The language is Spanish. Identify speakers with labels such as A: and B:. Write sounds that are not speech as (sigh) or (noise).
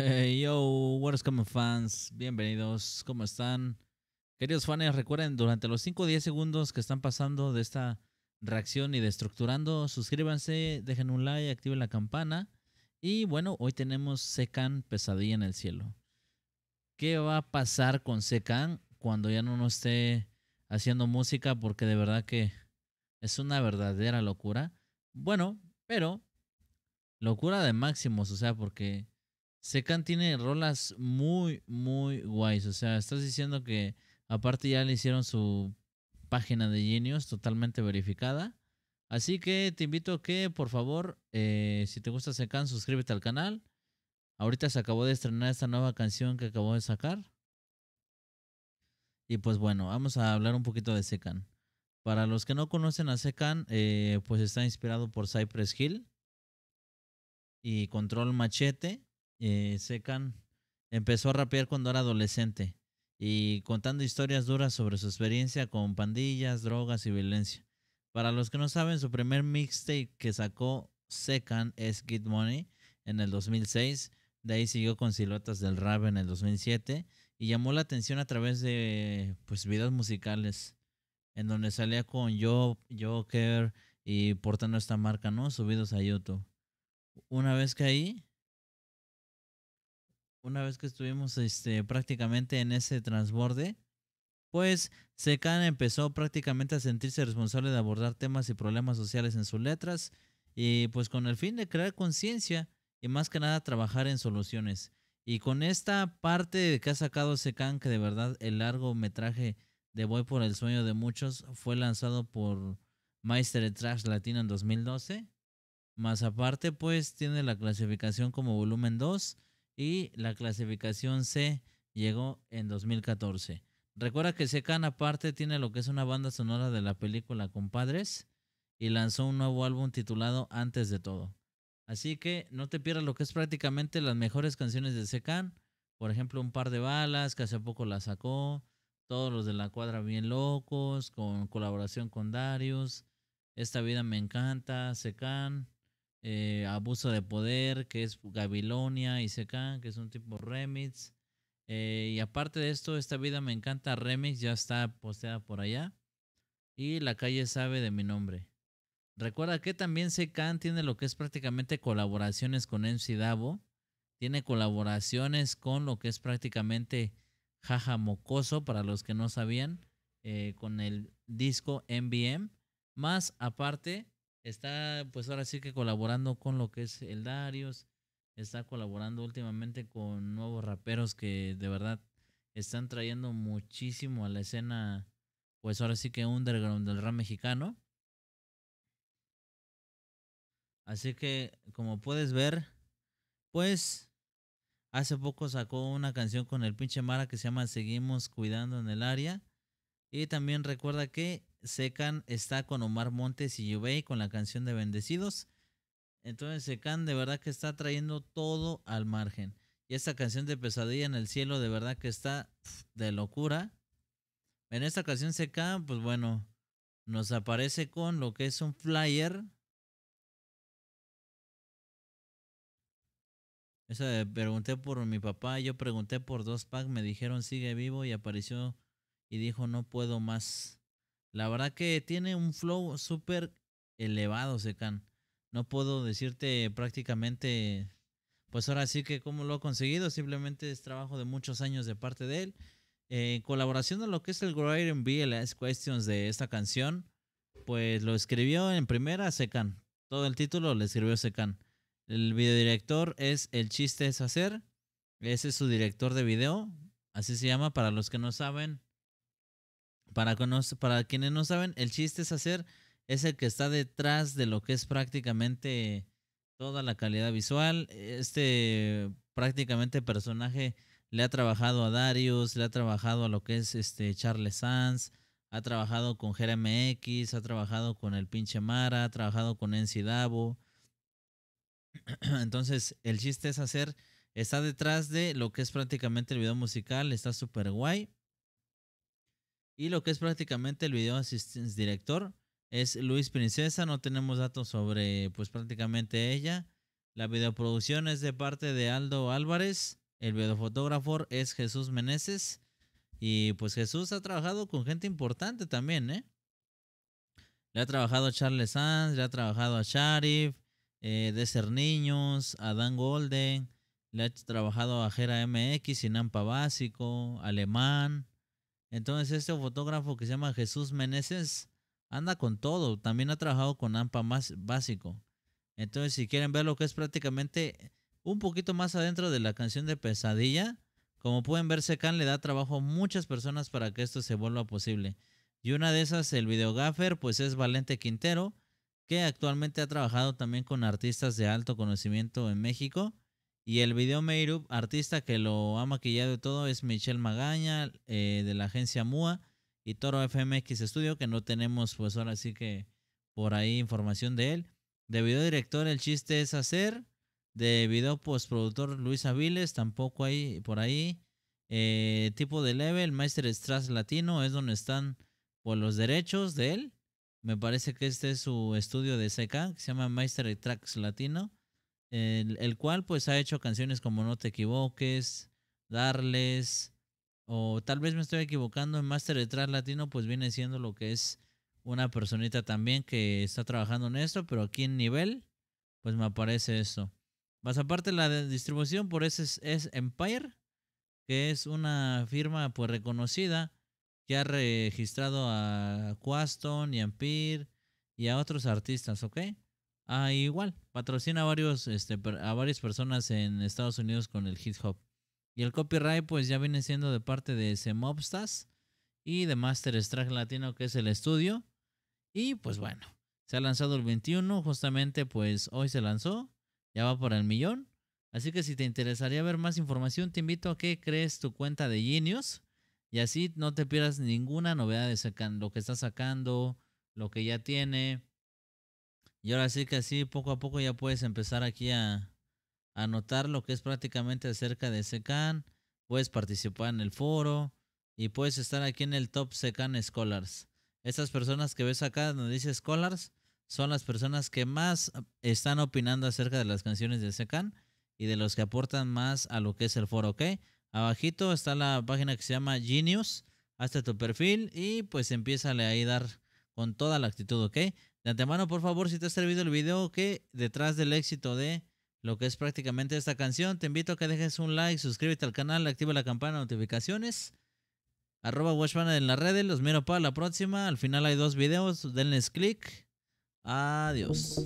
A: Hey (laughs) yo, What's Coming fans, bienvenidos, ¿cómo están? Queridos fans, recuerden, durante los 5 o 10 segundos que están pasando de esta reacción y de Estructurando, suscríbanse, dejen un like, activen la campana. Y bueno, hoy tenemos Secan Pesadilla en el Cielo. ¿Qué va a pasar con Secan cuando ya no nos esté haciendo música? Porque de verdad que es una verdadera locura. Bueno, pero locura de máximos, o sea, porque Secan tiene rolas muy, muy guays. O sea, estás diciendo que aparte ya le hicieron su página de genios totalmente verificada. Así que te invito a que, por favor, eh, si te gusta Secan, suscríbete al canal. Ahorita se acabó de estrenar esta nueva canción que acabó de sacar. Y pues bueno, vamos a hablar un poquito de Secan. Para los que no conocen a Secan, eh, pues está inspirado por Cypress Hill y Control Machete eh, empezó a rapear cuando era adolescente y contando historias duras sobre su experiencia con pandillas, drogas y violencia. Para los que no saben, su primer mixtape que sacó Secan es Get Money en el 2006. De ahí siguió con Siluetas del Rap en el 2007 y llamó la atención a través de pues videos musicales en donde salía con Yo, Joker y portando esta marca, ¿no? Subidos a YouTube. Una vez que ahí una vez que estuvimos este, prácticamente en ese transborde, pues Sekan empezó prácticamente a sentirse responsable de abordar temas y problemas sociales en sus letras y pues con el fin de crear conciencia y más que nada trabajar en soluciones. Y con esta parte que ha sacado Sekan que de verdad el metraje de Voy por el sueño de muchos fue lanzado por de Trash Latina en 2012, más aparte pues tiene la clasificación como volumen 2 y la clasificación C llegó en 2014. Recuerda que Secan aparte tiene lo que es una banda sonora de la película Compadres y lanzó un nuevo álbum titulado Antes de todo. Así que no te pierdas lo que es prácticamente las mejores canciones de Secan. Por ejemplo, un par de balas que hace poco la sacó. Todos los de la cuadra bien locos, con colaboración con Darius. Esta vida me encanta, Secan. Eh, abuso de Poder, que es Gabilonia, Sekan, que es un tipo remix. Eh, y aparte de esto, esta vida me encanta remix, ya está posteada por allá. Y la calle sabe de mi nombre. Recuerda que también Sekan tiene lo que es prácticamente colaboraciones con MC Davo. Tiene colaboraciones con lo que es prácticamente Jaja Mocoso, para los que no sabían, eh, con el disco MBM. Más aparte, Está pues ahora sí que colaborando con lo que es el Darius, está colaborando últimamente con nuevos raperos que de verdad están trayendo muchísimo a la escena, pues ahora sí que underground del rap mexicano. Así que como puedes ver, pues hace poco sacó una canción con el pinche Mara que se llama Seguimos cuidando en el área. Y también recuerda que Secan está con Omar Montes y Yubey con la canción de Bendecidos. Entonces Secan de verdad que está trayendo todo al margen. Y esta canción de Pesadilla en el Cielo de verdad que está de locura. En esta canción Secan, pues bueno, nos aparece con lo que es un flyer. Esa, pregunté por mi papá, yo pregunté por dos pack, me dijeron sigue vivo y apareció y dijo no puedo más. La verdad que tiene un flow súper elevado, Secan. No puedo decirte prácticamente, pues ahora sí que cómo lo ha conseguido. Simplemente es trabajo de muchos años de parte de él. Eh, en colaboración de lo que es el Growing B, las questions de esta canción, pues lo escribió en primera Secan. Todo el título lo escribió Secan. El videodirector es El chiste es hacer. Ese es su director de video. Así se llama para los que no saben para, quienes no saben, el chiste es hacer, es el que está detrás de lo que es prácticamente toda la calidad visual. Este prácticamente personaje le ha trabajado a Darius, le ha trabajado a lo que es este Charles Sanz, ha trabajado con Jeremy X, ha trabajado con el pinche Mara, ha trabajado con NC Davo. (clears throat) Entonces, el chiste es hacer, está detrás de lo que es prácticamente el video musical, está súper guay. Y lo que es prácticamente el video assistant director es Luis Princesa. No tenemos datos sobre, pues prácticamente ella. La videoproducción es de parte de Aldo Álvarez. El videofotógrafo es Jesús Meneses. Y pues Jesús ha trabajado con gente importante también, ¿eh? Le ha trabajado a Charles Sanz, le ha trabajado a Sharif, eh, de ser niños, a Dan Golden, le ha trabajado a Jera MX, Sinampa Básico, Alemán, entonces este fotógrafo que se llama Jesús Meneses anda con todo. También ha trabajado con AMPA más básico. Entonces si quieren ver lo que es prácticamente un poquito más adentro de la canción de Pesadilla, como pueden ver Secan le da trabajo a muchas personas para que esto se vuelva posible. Y una de esas, el videógrafo, pues es Valente Quintero, que actualmente ha trabajado también con artistas de alto conocimiento en México y el video artista que lo ha maquillado todo, es Michelle Magaña eh, de la agencia MUA y Toro FMX Studio, que no tenemos pues ahora sí que por ahí información de él. De video director, el chiste es hacer. De video productor Luis Aviles, tampoco hay por ahí. Eh, tipo de level, Master Strass Latino, es donde están por pues, los derechos de él. Me parece que este es su estudio de seca que se llama Master Tracks Latino el, cual pues ha hecho canciones como No te equivoques, Darles, o tal vez me estoy equivocando, en Master detrás Latino pues viene siendo lo que es una personita también que está trabajando en esto, pero aquí en nivel pues me aparece esto. Más aparte la distribución por ese es, Empire, que es una firma pues reconocida que ha registrado a Quaston y Empire y a otros artistas, ¿ok? Ah, igual, patrocina a, varios, este, a varias personas en Estados Unidos con el hip hop. Y el copyright pues ya viene siendo de parte de Mobstas y de Master Strike Latino que es el estudio. Y pues bueno, se ha lanzado el 21, justamente pues hoy se lanzó, ya va por el millón. Así que si te interesaría ver más información, te invito a que crees tu cuenta de Genius y así no te pierdas ninguna novedad de lo que está sacando, lo que ya tiene y ahora sí que así poco a poco ya puedes empezar aquí a anotar lo que es prácticamente acerca de SECAN. Puedes participar en el foro y puedes estar aquí en el top SECAN Scholars. Estas personas que ves acá donde dice Scholars son las personas que más están opinando acerca de las canciones de SECAN y de los que aportan más a lo que es el foro, ¿ok? Abajito está la página que se llama Genius. Hazte tu perfil y pues empieza a dar con toda la actitud, ¿ok? De antemano, por favor, si te ha servido el video que detrás del éxito de lo que es prácticamente esta canción, te invito a que dejes un like, suscríbete al canal, activa la campana de notificaciones. Arroba Watchman en las redes, los miro para la próxima. Al final hay dos videos, denles click. Adiós.